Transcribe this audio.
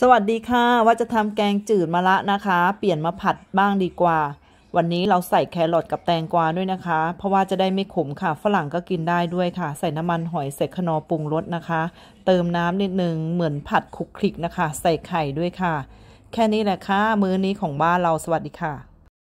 สวัสดีค่ะ ว่าจะทำแกงจืดมะละนะคะ เปลี่ยนมาผัดบ้างดีกว่า วันนี้เราใส่แครอทกับแตงกวาด้วยนะคะ เพราะว่าจะได้ไม่ขมค่ะ ฝรั่งก็กินได้ด้วยค่ะ ใส่น้ำมันหอยใส่ขนอปรุงรสนะคะ เติมน้ำนิดนึงเหมือนผัดคลุกคลิกนะคะ ใส่ไข่ด้วยค่ะ แค่นี้แหละค่ะ มื้อนี้ของบ้านเราสวัสดีค่ะ